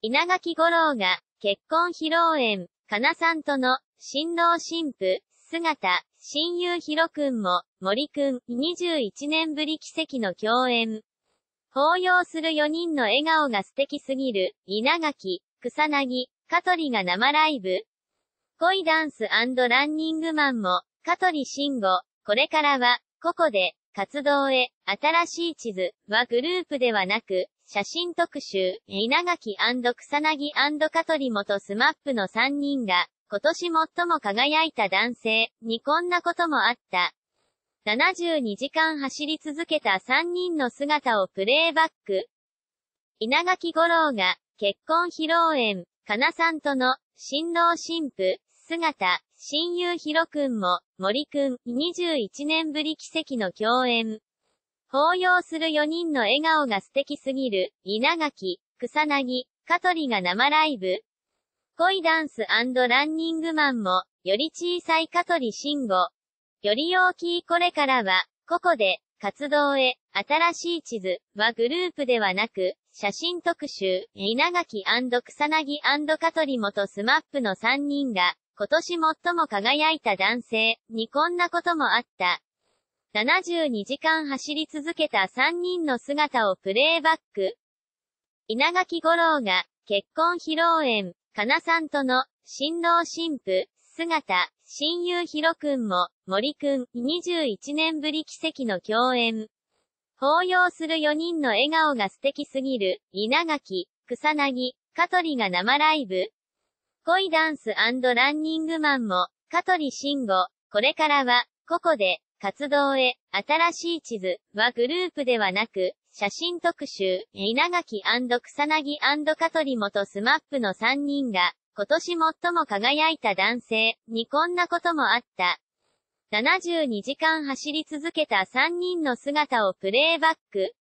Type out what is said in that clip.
稲垣五郎が、結婚披露宴、かなさんとの、新郎新婦、姿、親友ひろくんも、森くん、21年ぶり奇跡の共演。抱擁する4人の笑顔が素敵すぎる、稲垣、草薙、香取が生ライブ。恋ダンスランニングマンも、香取慎吾、これからは、ここで、活動へ、新しい地図はグループではなく、写真特集、稲垣草薙香取元スマップの3人が、今年最も輝いた男性にこんなこともあった。72時間走り続けた3人の姿をプレイバック。稲垣五郎が、結婚披露宴、かなさんとの、新郎新婦、姿、親友ひろくんも、森くん、21年ぶり奇跡の共演。抱擁する4人の笑顔が素敵すぎる、稲垣、草薙、香取が生ライブ。恋ダンスランニングマンも、より小さい香取慎吾。より大きいこれからは、ここで、活動へ、新しい地図はグループではなく、写真特集、稲垣草薙香取元スマップの3人が、今年最も輝いた男性にこんなこともあった。72時間走り続けた3人の姿をプレイバック。稲垣五郎が、結婚披露宴、かなさんとの、新郎新婦、姿、親友ひろくんも、森くん、21年ぶり奇跡の共演。抱擁する4人の笑顔が素敵すぎる、稲垣、草薙、香取が生ライブ。恋ダンスランニングマンも、香取慎吾、これからは、ここで、活動へ、新しい地図はグループではなく、写真特集、稲垣草薙香取元スマップの3人が、今年最も輝いた男性にこんなこともあった。72時間走り続けた3人の姿をプレイバック